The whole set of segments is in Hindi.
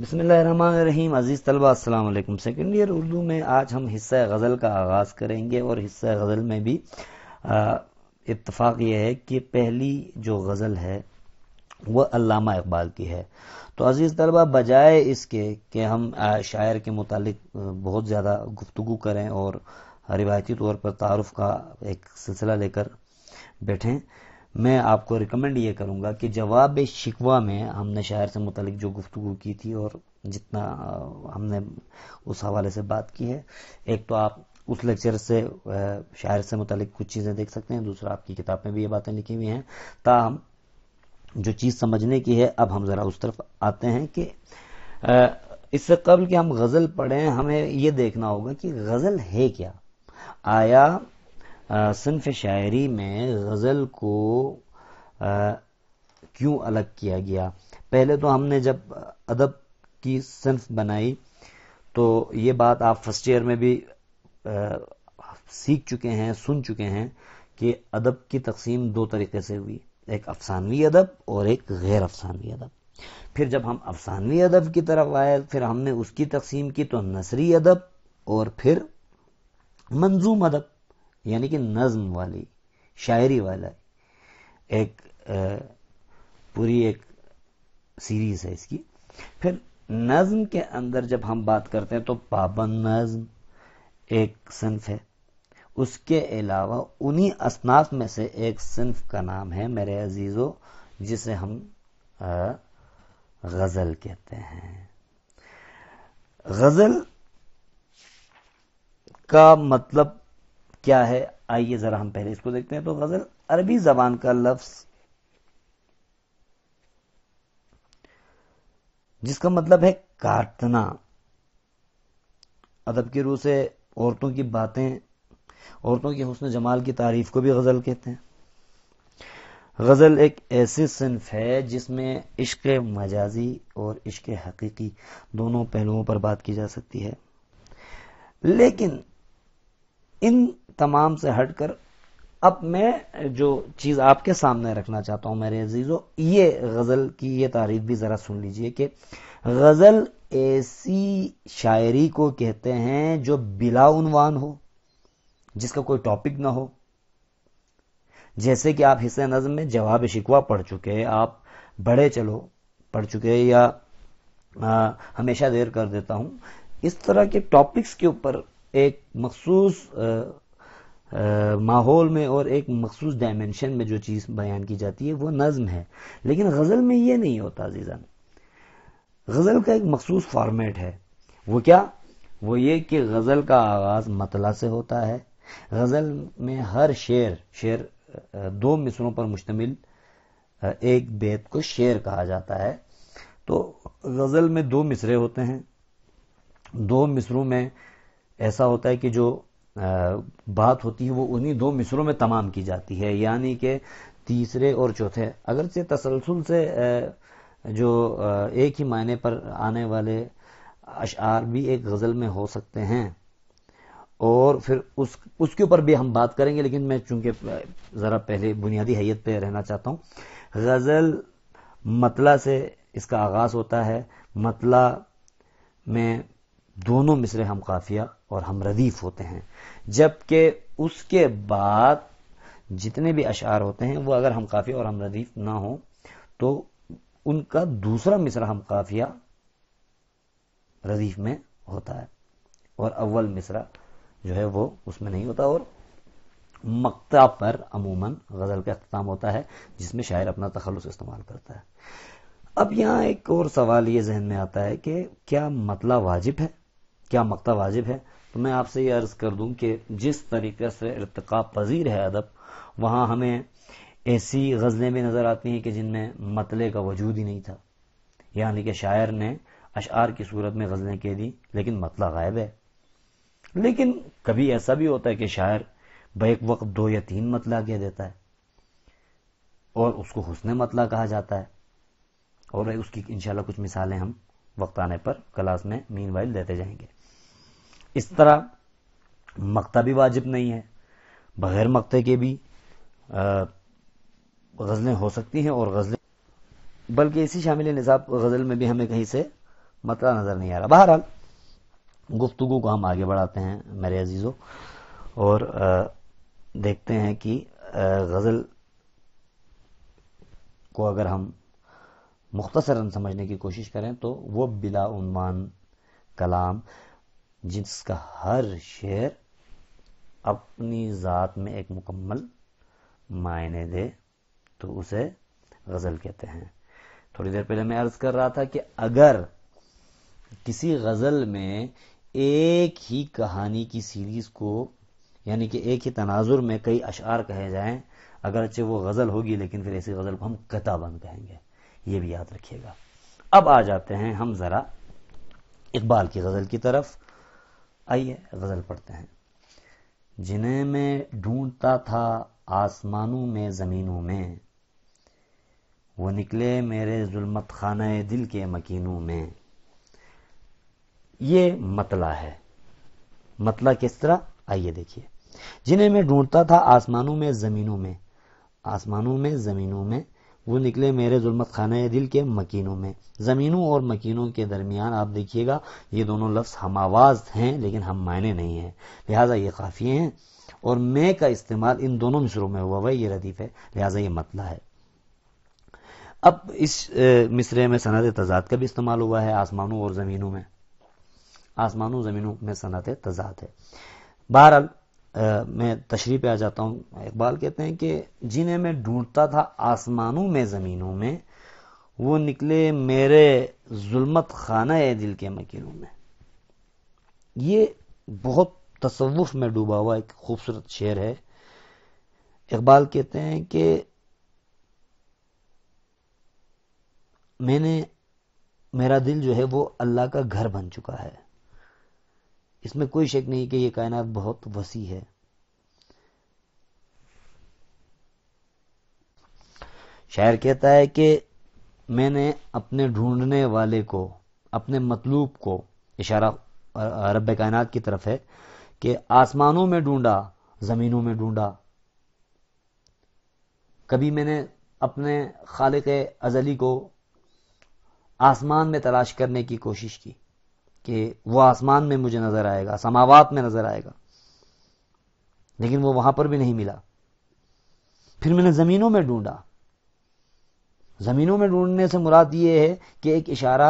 बिसमीम अज़ीज़ तलबा असलम सेकेंड ईयर उर्दू में आज हम हिस्सा गज़ल का आगाज़ करेंगे और हिस्सा गज़ल में भी इतफ़ाक़ यह है कि पहली जो गज़ल है वह अलामा इकबाल की है तो अज़ीज़ तलबा बजाय इसके कि हम शायर के मुतल बहुत ज़्यादा गुफ्तु करें और रिवायती तौर पर तारफ़ का एक सिलसिला लेकर बैठें मैं आपको रिकमेंड ये करूँगा कि जवाब शिकवा में हमने शायर से मुतलिक जो गुफ्तु की थी और जितना हमने उस हवाले से बात की है एक तो आप उस लेक्चर से शायर से मुतलिक कुछ चीज़ें देख सकते हैं दूसरा आपकी किताब में भी ये बातें लिखी हुई हैं ताहम जो चीज़ समझने की है अब हम ज़रा उस तरफ आते हैं कि इससे कबल कि हम गज़ल पढ़ें हमें ये देखना होगा कि गज़ल है क्या आया सिनफ शायरी में गज़ल को क्यों अलग किया गया पहले तो हमने जब अदब की सिनफ बनाई तो ये बात आप फर्स्ट ईयर में भी आ, सीख चुके हैं सुन चुके हैं कि अदब की तकसीम दो तरीके से हुई एक अफसानवी अदब और एक गैर अफसानवी अदब फिर जब हम अफसानवी अदब की तरफ आए फिर हमने उसकी तकसीम की तो नसरी अदब और फिर मंजूम अदब यानी कि नज्म वाली शायरी वाला एक पूरी एक सीरीज है इसकी फिर नज्म के अंदर जब हम बात करते हैं तो पाबंद नज्म एक सिंफ है उसके अलावा उन्हीं असनाफ में से एक सिंफ का नाम है मेरे अजीज़ों जिसे हम गज़ल कहते हैं गज़ल का मतलब क्या है आइए ज़रा हम पहले इसको देखते हैं तो गज़ल अरबी ज़बान का लफ्ज़ जिसका मतलब है काटना अदब की रूह से औरतों की बातें औरतों के हुसन जमाल की तारीफ को भी गज़ल कहते हैं गज़ल एक ऐसी सिंफ है जिसमें इश्क मजाजी और इश्क हकीकी दोनों पहलुओं पर बात की जा सकती है लेकिन इन तमाम से हटकर अब मैं जो चीज़ आपके सामने रखना चाहता हूं मेरे अजीज़ो ये गज़ल की ये तारीफ भी ज़रा सुन लीजिए कि गज़ल ऐसी शायरी को कहते हैं जो बिलाउनवान हो जिसका कोई टॉपिक ना हो जैसे कि आप हिस्से नज़म में जवाब शिकवा पढ़ चुके हैं आप बड़े चलो पढ़ चुके हैं या आ, हमेशा देर कर देता हूं इस तरह के टॉपिक्स के ऊपर एक मखसूस माहौल में और एक मखसूस डायमेंशन में जो चीज़ बयान की जाती है वो नज्म है लेकिन गज़ल में ये नहीं होता अजीज़ा गज़ल का एक मखसूस फॉर्मेट है वो क्या वो ये कि गज़ल का आगाज़ मतला से होता है गज़ल में हर शेर शेर दो मिसरों पर मुश्तमिल एक बेत को शेर कहा जाता है तो गज़ल में दो मिसरे होते हैं दो मिसरों में ऐसा होता है कि जो बात होती है वो उन्हीं दो मिसरों में तमाम की जाती है यानी कि तीसरे और चौथे अगर से तसलसल से जो एक ही मायने पर आने वाले अशार भी एक गज़ल में हो सकते हैं और फिर उस उसके ऊपर भी हम बात करेंगे लेकिन मैं चूंकि ज़रा पहले बुनियादी हैत पे रहना चाहता हूँ गज़ल मतला से इसका आगाज़ होता है मतला में दोनों मिसरे हम काफिया और हम रदीफ होते हैं जबकि उसके बाद जितने भी अशार होते हैं वो अगर हम काफिया और हम रदीफ ना हो तो उनका दूसरा मिसरा हम काफिया रदीफ में होता है और अव्वल मिसरा जो है वो उसमें नहीं होता और मक्ता पर अमूमन गजल का अख्ताम होता है जिसमें शायर अपना तखलस इस्तेमाल करता है अब यहां एक और सवाल ये जहन में आता है कि क्या मतला वाजिब है क्या मकता वाजिब है तो मैं आपसे ये अर्ज कर दूं कि जिस तरीके से इरतका पजीर है अदब वहां हमें ऐसी गज़लें भी नज़र आती हैं कि जिनमें मतले का वजूद ही नहीं था यानी कि शायर ने अशार की सूरत में गज़लें कह दी लेकिन मतला गायब है लेकिन कभी ऐसा भी होता है कि शायर बेक वक्त दो या तीन मतला कह देता है और उसको हुसन मतला कहा जाता है और उसकी इंशाल्लाह कुछ मिसालें हम वक्त आने पर क्लास में मीन देते जाएंगे इस तरह मकता भी वाजिब नहीं है बगैर मकते के भी गज़लें हो सकती हैं और गज़लें बल्कि इसी शामिल निज़ाब गज़ल में भी हमें कहीं से मतला नज़र नहीं आ रहा बहरहाल गुफ्तु को हम आगे बढ़ाते हैं मेरे अजीज़ों और देखते हैं कि गज़ल को अगर हम मुख्तसरन समझने की कोशिश करें तो वो बिलामान कलाम जिसका हर शेर अपनी ज़ात में एक मुकम्मल मायने दे तो उसे गज़ल कहते हैं थोड़ी देर पहले मैं अर्ज़ कर रहा था कि अगर किसी गज़ल में एक ही कहानी की सीरीज़ को यानी कि एक ही तनाजुर में कई अशार कहे जाएं अगरचे वो गज़ल होगी लेकिन फिर ऐसी गज़ल को हम कताबंद कहेंगे ये भी याद रखिएगा अब आ जाते हैं हम ज़रा इकबाल की गज़ल की तरफ आइए गजल पढ़ते हैं जिन्हें मैं ढूंढता था आसमानों में ज़मीनों में वो निकले मेरे जुल्मत खाना दिल के मकीनों में ये मतला है मतला किस तरह आइए देखिए जिन्हें मैं ढूंढता था आसमानों में ज़मीनों में आसमानों में ज़मीनों में वो निकले मेरे जुलमत खाना दिल के मकीनों में ज़मीनों और मकीनों के दरमियान आप देखिएगा ये दोनों लफ्ज़ हम आवाज़ हैं लेकिन हम मायने नहीं हैं लिहाजा ये काफी हैं और मैं का इस्तेमाल इन दोनों मिसरों में हुआ हुआ ये रदीफ है लिहाजा ये मतला है अब इस मिसरे में सनत तजाद का भी इस्तेमाल हुआ है आसमानों और ज़मीनों में आसमानों ज़मीनों में सनत तजाद है बहरहाल आ, मैं तशरी पे आ जाता हूँ इकबाल कहते हैं कि जिन्हें मैं ढूंढता था आसमानों में ज़मीनों में वो निकले मेरे जुलमत खाना है दिल के मकीरों में ये बहुत तसवुफ में डूबा हुआ एक खूबसूरत शेर है इकबाल कहते हैं कि मैंने मेरा दिल जो है वो अल्लाह का घर बन चुका है इसमें कोई शक नहीं कि यह कायनात बहुत वसी है शायर कहता है कि मैंने अपने ढूंढने वाले को अपने मतलूब को इशारा रब कायनात की तरफ है कि आसमानों में ढूंढा जमीनों में ढूंढा कभी मैंने अपने खालिक अजली को आसमान में तलाश करने की कोशिश की कि वह आसमान में मुझे नजर आएगा समावात में नजर आएगा लेकिन वो वहां पर भी नहीं मिला फिर मैंने जमीनों में ढूंढा जमीनों में ढूंढने से मुराद ये है कि एक इशारा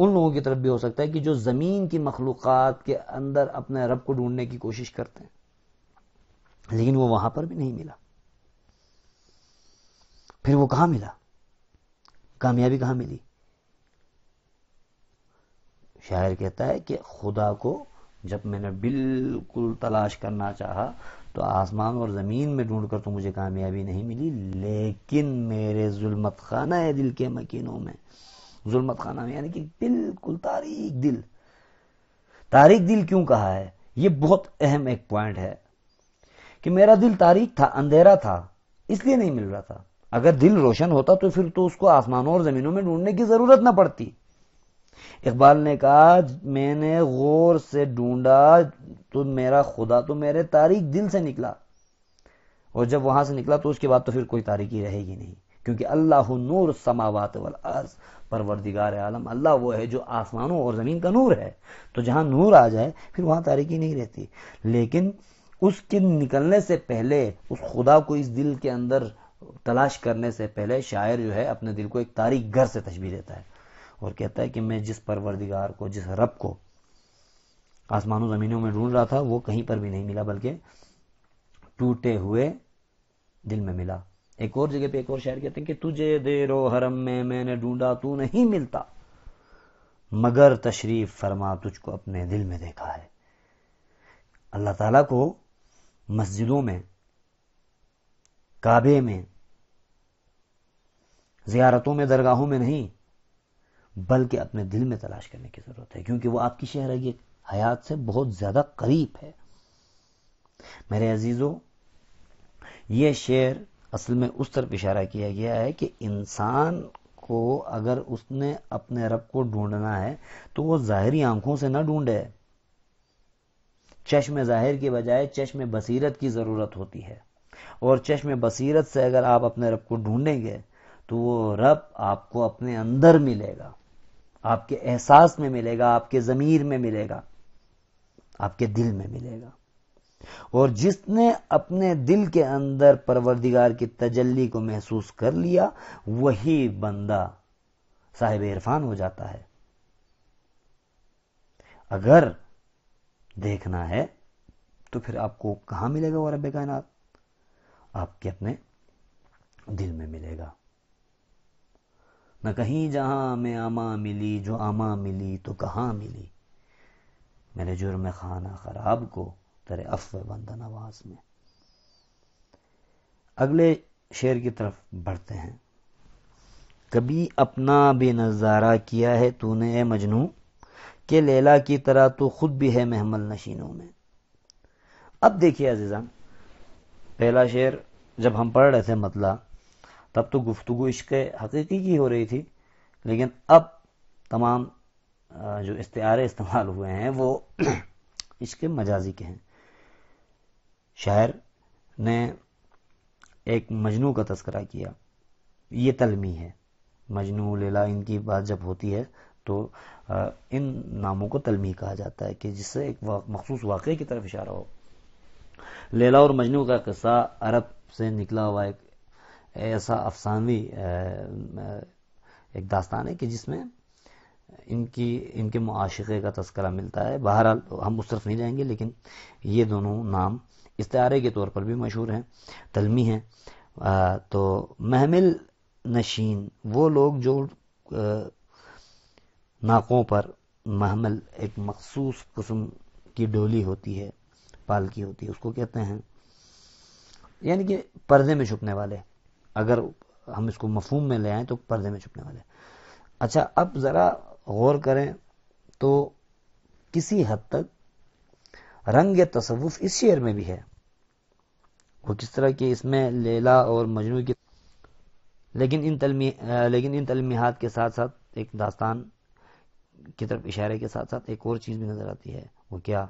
उन लोगों की तरफ भी हो सकता है कि जो जमीन की मखलूक के अंदर अपने रब को ढूंढने की कोशिश करते हैं लेकिन वो वहां पर भी नहीं मिला फिर वो कहां मिला कामयाबी कहां मिली शायर कहता है कि खुदा को जब मैंने बिल्कुल तलाश करना चाहा तो आसमान और ज़मीन में ढूंढ कर तो मुझे कामयाबी नहीं मिली लेकिन मेरे जुलमत खाना है दिल के मकीनों में जुलमत खाना में यानी कि बिल्कुल तारीख दिल तारीख दिल क्यों कहा है ये बहुत अहम एक पॉइंट है कि मेरा दिल तारीख था अंधेरा था इसलिए नहीं मिल रहा था अगर दिल रोशन होता तो फिर तो उसको आसमानों और ज़मीनों में ढूंढने की ज़रूरत ना पड़ती इकबाल ने कहा मैंने गौर से ढूंढा तो मेरा खुदा तो मेरे तारीख दिल से निकला और जब वहां से निकला तो उसके बाद तो फिर कोई तारीखी रहेगी नहीं क्योंकि अल्लाह नूर समावात वल अर्ज परवरदिगार आलम अल्लाह वो है जो आसमानों और ज़मीन का नूर है तो जहां नूर आ जाए फिर वहां तारीखी नहीं रहती लेकिन उसके निकलने से पहले उस खुदा को इस दिल के अंदर तलाश करने से पहले शायर जो है अपने दिल को एक तारीख घर से तस्वीर देता है और कहता है कि मैं जिस परवरदिगार को जिस रब को आसमानों ज़मीनों में ढूंढ रहा था वो कहीं पर भी नहीं मिला बल्कि टूटे हुए दिल में मिला एक और जगह पे एक और शायर कहते हैं कि तुझे दे रो हरम में मैंने ढूंढा तू नहीं मिलता मगर तशरीफ फरमा तुझको अपने दिल में देखा है अल्लाह ताला को मस्जिदों में काबे में जियारतों में दरगाहों में नहीं बल्कि अपने दिल में तलाश करने की जरूरत है क्योंकि वो आपकी शहर हयात से बहुत ज्यादा करीब है मेरे अजीजों यह शेर असल में उस तरफ इशारा किया गया है कि इंसान को अगर उसने अपने रब को ढूंढना है तो वो जाहरी आंखों से ना ढूंढे चश्म जाहिर के बजाय चश्म बसीरत की ज़रूरत होती है और चश्म बसीरत से अगर आप अपने रब को ढूंढेंगे तो वो रब आपको अपने अंदर मिलेगा आपके एहसास में मिलेगा आपके ज़मीर में मिलेगा आपके दिल में मिलेगा और जिसने अपने दिल के अंदर परवरदिगार की तजल्ली को महसूस कर लिया वही बंदा साहिब इरफान हो जाता है अगर देखना है तो फिर आपको कहां मिलेगा वो रब कायनात आपके अपने दिल में मिलेगा न कहीं जहां में आमा मिली जो आमा मिली तो कहाँ मिली मेरे जुर्म खाना खराब को तेरे अफ बंदा नवाज में अगले शेर की तरफ बढ़ते हैं कभी अपना भी नज़ारा किया है तूने ए मजनू के लेला की तरह तो खुद भी है महमल नशीनों में अब देखिए अजीज़ा पहला शेर जब हम पढ़ रहे थे मतला तब तो गुफ्तु इश्क हकीकी की हो रही थी लेकिन अब तमाम जो इस्तारे इस्तेमाल हुए हैं वो इश्क मजाजी के हैं शायर ने एक मजनू का तस्करा किया ये तलमी है मजनू लीला इनकी बात जब होती है तो इन नामों को तलमी कहा जाता है कि जिससे एक मखसूस वाक़े की तरफ इशारा हो लेला और मजनू का किस्सा अरब से निकला हुआ एक ऐसा अफसानवी एक दास्तान है कि जिसमें इनकी इनके मुआशे का तस्करा मिलता है बहरहाल हम उस तरफ नहीं जाएंगे लेकिन ये दोनों नाम इस्तारे के तौर पर भी मशहूर हैं तलमी हैं तो महमिल नशीन वो लोग जो नाकों पर महमल एक मखसूस कस्म की डोली होती है पालकी होती है उसको कहते हैं यानी कि पर्दे में छुपने वाले अगर हम इसको मफहम में ले आए तो पर्दे में छुपने वाले अच्छा अब ज़रा गौर करें तो किसी हद तक रंग या तसवुफ इस शेर में भी है वो किस तरह की इसमें लेला और मजनू की लेकिन इन तलमी लेकिन इन तलमीहत के साथ साथ एक दास्तान की तरफ इशारे के साथ साथ एक और चीज़ भी नज़र आती है वो क्या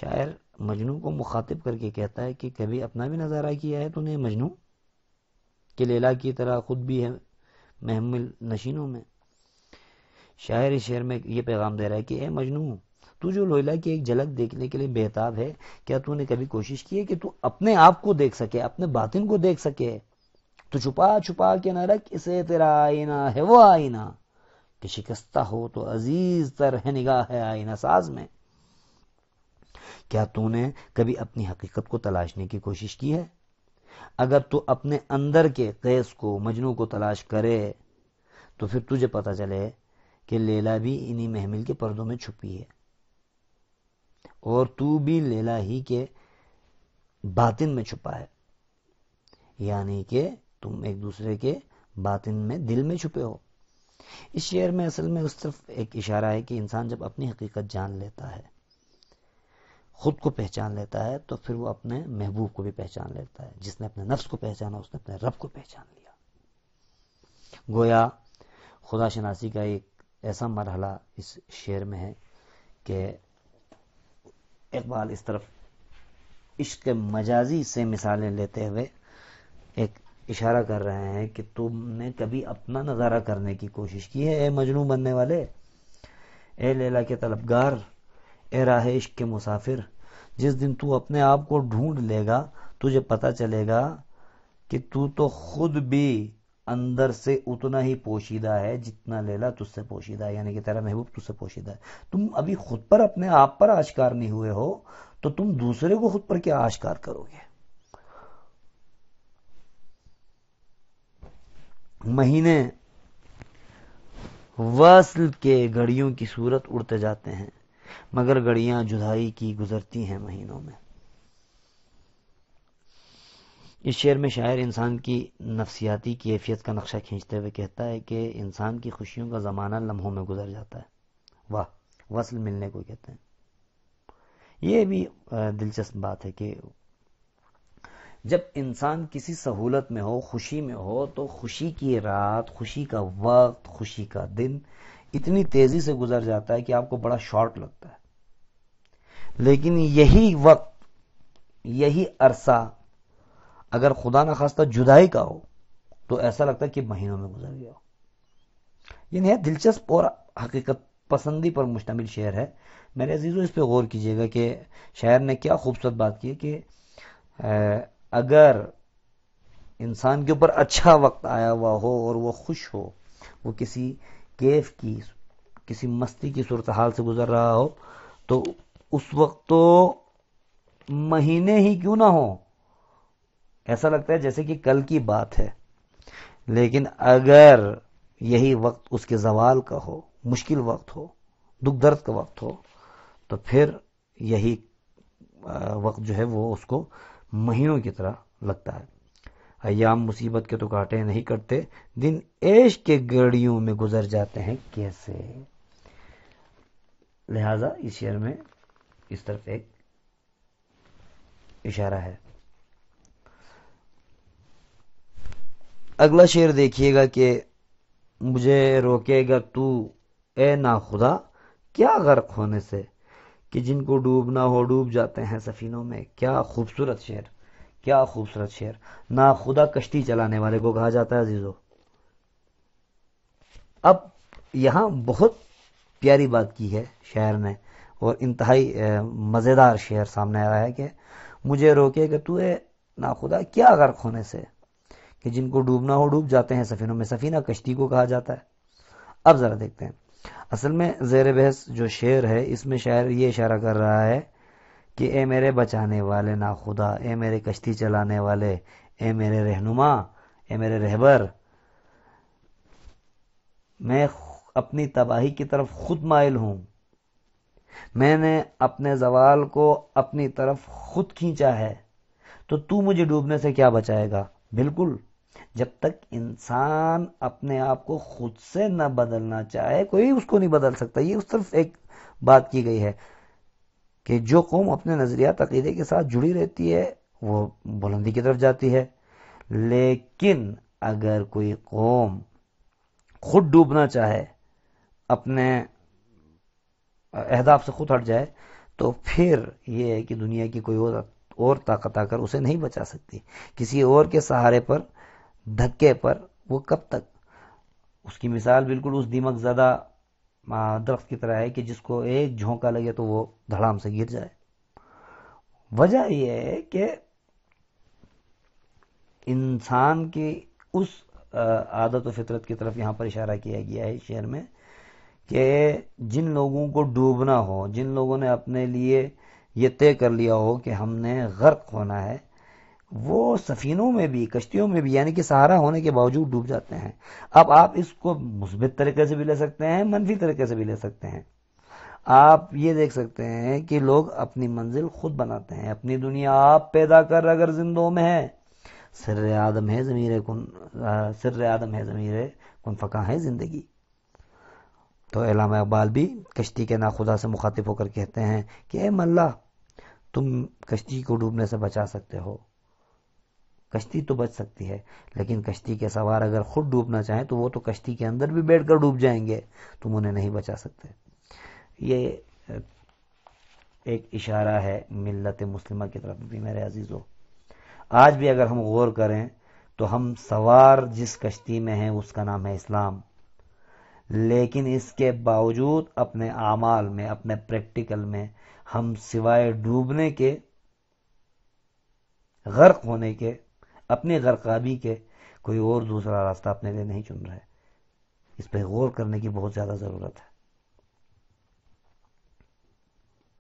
शायर मजनू को मुखातिब करके कहता है कि कभी अपना भी नज़ारा किया है तूने मजनू कि लेला की तरह खुद भी है महमिल नशीनों में शायर इस शेर में ये पैगाम दे रहा है कि ए मजनू तू जो लोहिला की एक झलक देखने के लिए बेहताब है क्या तूने कभी कोशिश की है कि तू अपने आप को देख सके अपने बातिन को देख सके तू तो छुपा छुपा के न रख इसे तेरा आईना है वो आईना कि शिकस्ता हो तो अजीज तर है निगाह है आईना साज में क्या तूने कभी अपनी हकीकत को तलाशने की कोशिश की है अगर तू अपने अंदर के कैस को मजनू को तलाश करे तो फिर तुझे पता चले कि लेला भी इन्हीं महमिल के पर्दों में छुपी है और तू भी लेला ही के बातिन में छुपा है यानी कि तुम एक दूसरे के बातिन में दिल में छुपे हो इस शेर में असल में उस तरफ एक इशारा है कि इंसान जब अपनी हकीकत जान लेता है खुद को पहचान लेता है तो फिर वो अपने महबूब को भी पहचान लेता है जिसने अपने नफ्स को पहचाना उसने अपने रब को पहचान लिया गोया खुदा शनासी का एक ऐसा मरहला इस शेर में है कि इकबाल इस तरफ इश्क के मजाजी से मिसालें लेते हुए एक इशारा कर रहे हैं कि तुमने कभी अपना नज़ारा करने की कोशिश की है ए मजनू बनने वाले ए लेला के तलबगार ए राह इश्क के मुसाफिर जिस दिन तू अपने आप को ढूंढ लेगा तुझे पता चलेगा कि तू तो खुद भी अंदर से उतना ही पोशीदा है जितना लेला तुझसे पोशीदा है यानी कि तेरा महबूब तुझसे पोशीदा है तुम अभी खुद पर अपने आप पर आशकार नहीं हुए हो तो तुम दूसरे को खुद पर क्या आशकार करोगे महीने वसल के घड़ियों की सूरत उड़ते जाते हैं मगर घड़ियां जुदाई की गुजरती हैं महीनों में इस शेर में शायर इंसान की नफसियाती कैफियत का नक्शा खींचते हुए कहता है कि इंसान की खुशियों का ज़माना लम्हों में गुजर जाता है वाह वसल मिलने को कहते हैं ये भी दिलचस्प बात है कि जब इंसान किसी सहूलत में हो खुशी में हो तो खुशी की रात खुशी का वक्त खुशी का दिन इतनी तेजी से गुजर जाता है कि आपको बड़ा शॉर्ट लगता है लेकिन यही वक्त यही अरसा अगर खुदा ना खास्ता जुदाई का हो तो ऐसा लगता है कि महीनों में गुजर गया हो यह नया दिलचस्प और हकीकत पसंदी पर मुश्तमिल शेर है मेरे अजीज़ों इस पर गौर कीजिएगा कि शायर ने क्या खूबसूरत बात की कि अगर इंसान के ऊपर अच्छा वक्त आया हुआ हो और वो खुश हो वो किसी केफ की किसी मस्ती की सूरत हाल से गुजर रहा हो तो उस वक्त तो महीने ही क्यों ना हो ऐसा लगता है जैसे कि कल की बात है लेकिन अगर यही वक्त उसके जवाल का हो मुश्किल वक्त हो दुख दर्द का वक्त हो तो फिर यही वक्त जो है वो उसको महीनों की तरह लगता है अयाम मुसीबत के तो काटे नहीं करते दिन ऐश के गड़ियों में गुजर जाते हैं कैसे लिहाजा इस शेर में इस तरफ एक इशारा है अगला शेर देखिएगा कि मुझे रोकेगा तू ए ना खुदा क्या गर्क होने से कि जिनको डूबना हो डूब जाते हैं सफीनों में क्या खूबसूरत शेर क्या खूबसूरत शेर ना खुदा कश्ती चलाने वाले को कहा जाता है अजीजो अब यहां बहुत प्यारी बात की है शायर ने और इंतहाई मज़ेदार शेर सामने आया है कि मुझे रोके कि तू ना खुदा क्या गर्क होने से कि जिनको डूबना हो डूब जाते हैं सफीनों में सफीना कश्ती को कहा जाता है अब ज़रा देखते हैं असल में जेर बहस जो शेर है इसमें शायर ये इशारा कर रहा है कि ए मेरे बचाने वाले ना खुदा ए मेरे कश्ती चलाने वाले ए मेरे रहनुमा ए मेरे रहबर मैं अपनी तबाही की तरफ खुद मायल हूं मैंने अपने जवाल को अपनी तरफ खुद खींचा है तो तू मुझे डूबने से क्या बचाएगा बिल्कुल जब तक इंसान अपने आप को खुद से न बदलना चाहे कोई उसको नहीं बदल सकता ये उस तरफ एक बात की गई है कि जो कौम अपने नज़रियात अकीदे के साथ जुड़ी रहती है वो बुलंदी की तरफ जाती है लेकिन अगर कोई कौम खुद डूबना चाहे अपने अहदाफ से खुद हट जाए तो फिर यह है कि दुनिया की कोई और और ताकत आकर उसे नहीं बचा सकती किसी और के सहारे पर धक्के पर वो कब तक उसकी मिसाल बिल्कुल उस दीमक ज़्यादा दरख्त की तरह है कि जिसको एक झोंका लगे तो वो धड़ाम से गिर जाए वजह यह है कि इंसान की उस आदत व फितरत की तरफ यहां पर इशारा किया गया है शेयर में कि जिन लोगों को डूबना हो जिन लोगों ने अपने लिए ये तय कर लिया हो कि हमने गर्क होना है वो सफीनों में भी कश्तियों में भी यानी कि सहारा होने के बावजूद डूब जाते हैं अब आप इसको मुस्बित तरीके से भी ले सकते हैं मनफी तरीके से भी ले सकते हैं आप ये देख सकते हैं कि लोग अपनी मंजिल खुद बनाते हैं अपनी दुनिया आप पैदा कर अगर जिंदों में है सिर आदम है ज़मीर कन सर आदम है ज़मीर कन फ़का है ज़िंदगी तो एलामा इकबाल भी कश्ती के नाखुदा से मुखातिब होकर कहते हैं कि ए मल्ला तुम कश्ती को डूबने से बचा सकते हो कश्ती तो बच सकती है लेकिन कश्ती के सवार अगर खुद डूबना चाहें तो वो तो कश्ती के अंदर भी बैठकर डूब जाएंगे तुम उन्हें नहीं बचा सकते ये एक इशारा है मिलत मुस्लिमा की तरफ भी मेरे अजीज़ों आज भी अगर हम गौर करें तो हम सवार जिस कश्ती में हैं उसका नाम है इस्लाम लेकिन इसके बावजूद अपने आमाल में अपने प्रैक्टिकल में हम सिवाय डूबने के गर्क होने के अपने गरकाबी के कोई और दूसरा रास्ता अपने लिए नहीं चुन रहा है इस पर गौर करने की बहुत ज़्यादा ज़रूरत है